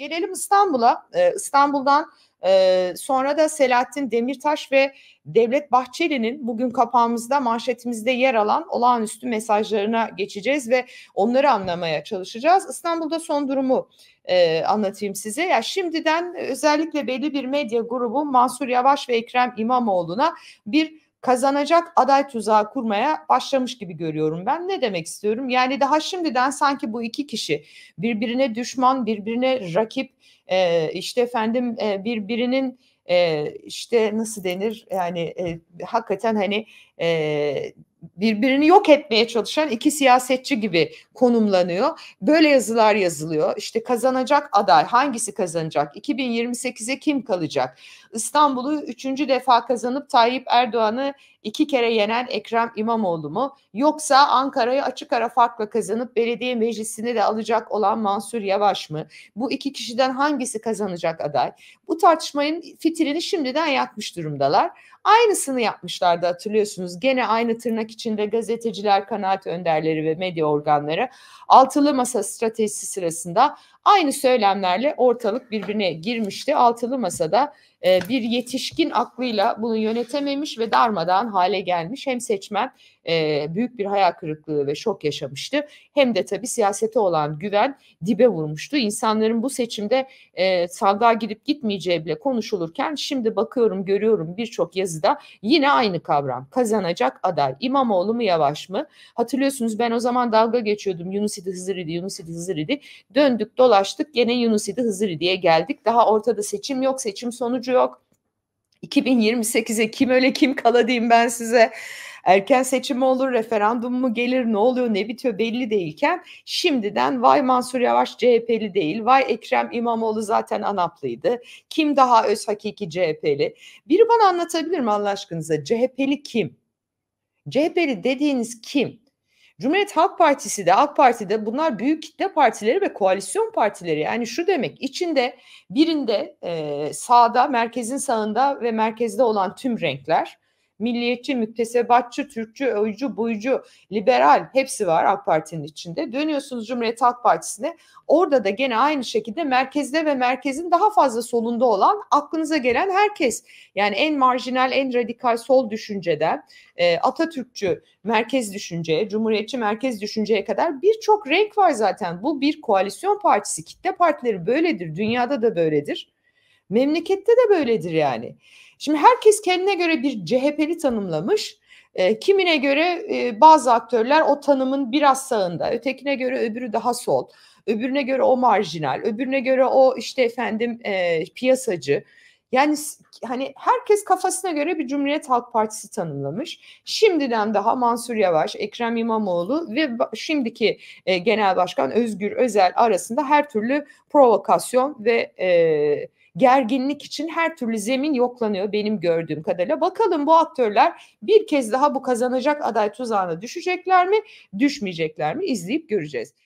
Gelelim İstanbul'a. E, İstanbul'dan e, sonra da Selahattin Demirtaş ve Devlet Bahçeli'nin bugün kapağımızda manşetimizde yer alan olağanüstü mesajlarına geçeceğiz ve onları anlamaya çalışacağız. İstanbul'da son durumu e, anlatayım size. Ya yani şimdiden özellikle belli bir medya grubu Mansur Yavaş ve Ekrem İmamoğlu'na bir kazanacak aday tuzağı kurmaya başlamış gibi görüyorum ben. Ne demek istiyorum? Yani daha şimdiden sanki bu iki kişi birbirine düşman, birbirine rakip, e, işte efendim e, birbirinin e, işte nasıl denir yani e, hakikaten hani e, birbirini yok etmeye çalışan iki siyasetçi gibi konumlanıyor. Böyle yazılar yazılıyor. İşte kazanacak aday hangisi kazanacak? 2028'e kim kalacak? İstanbul'u üçüncü defa kazanıp Tayyip Erdoğan'ı iki kere yenen Ekrem İmamoğlu mu? Yoksa Ankara'yı açık ara farkla kazanıp belediye meclisini de alacak olan Mansur Yavaş mı? Bu iki kişiden hangisi kazanacak aday? Bu tartışmanın fitilini şimdiden yakmış durumdalar. Aynısını yapmışlardı hatırlıyorsunuz. Gene aynı tırnak tırnak içinde gazeteciler, kanaat önderleri ve medya organları altılı masa stratejisi sırasında aynı söylemlerle ortalık birbirine girmişti. Altılı masada e, bir yetişkin aklıyla bunu yönetememiş ve darmadan hale gelmiş hem seçmen e, büyük bir hayal kırıklığı ve şok yaşamıştı hem de tabii siyasete olan güven dibe vurmuştu. İnsanların bu seçimde e, sandığa gidip gitmeyeceği bile konuşulurken şimdi bakıyorum görüyorum birçok yazıda yine aynı kavram kazanacak aday. İmam İmamoğlu mu Yavaş mı? Hatırlıyorsunuz ben o zaman dalga geçiyordum. Yunus idi Hızır idi Yunus idi Hızır idi Döndük dolaştık gene Yunus idi Hızır idiye geldik. Daha ortada seçim yok, seçim sonucu yok. 2028'e kim öyle kim kala diyeyim ben size. Erken seçim olur, referandum mu gelir, ne oluyor, ne bitiyor belli değilken şimdiden vay Mansur Yavaş CHP'li değil, vay Ekrem İmamoğlu zaten ANAP'lıydı. Kim daha öz hakiki CHP'li? Biri bana anlatabilir mi Allah aşkınıza? CHP'li kim? CHP'li dediğiniz kim? Cumhuriyet Halk Partisi de AK Parti de bunlar büyük kitle partileri ve koalisyon partileri. Yani şu demek içinde birinde e, sağda merkezin sağında ve merkezde olan tüm renkler milliyetçi, müktesebatçı, Türkçü, öcü, buycu, liberal hepsi var AK Parti'nin içinde. Dönüyorsunuz Cumhuriyet Halk Partisi'ne. Orada da gene aynı şekilde merkezde ve merkezin daha fazla solunda olan aklınıza gelen herkes. Yani en marjinal, en radikal sol düşünceden e, Atatürkçü merkez düşünceye, Cumhuriyetçi merkez düşünceye kadar birçok renk var zaten. Bu bir koalisyon partisi, kitle partileri böyledir, dünyada da böyledir. Memlekette de böyledir yani. Şimdi herkes kendine göre bir CHP'li tanımlamış. E, kimine göre e, bazı aktörler o tanımın biraz sağında, ötekine göre öbürü daha sol, öbürüne göre o marjinal, öbürüne göre o işte efendim e, piyasacı. Yani hani herkes kafasına göre bir Cumhuriyet Halk Partisi tanımlamış. Şimdiden daha Mansur Yavaş, Ekrem İmamoğlu ve şimdiki e, Genel Başkan Özgür Özel arasında her türlü provokasyon ve e, gerginlik için her türlü zemin yoklanıyor benim gördüğüm kadarıyla. Bakalım bu aktörler bir kez daha bu kazanacak aday tuzağına düşecekler mi, düşmeyecekler mi izleyip göreceğiz.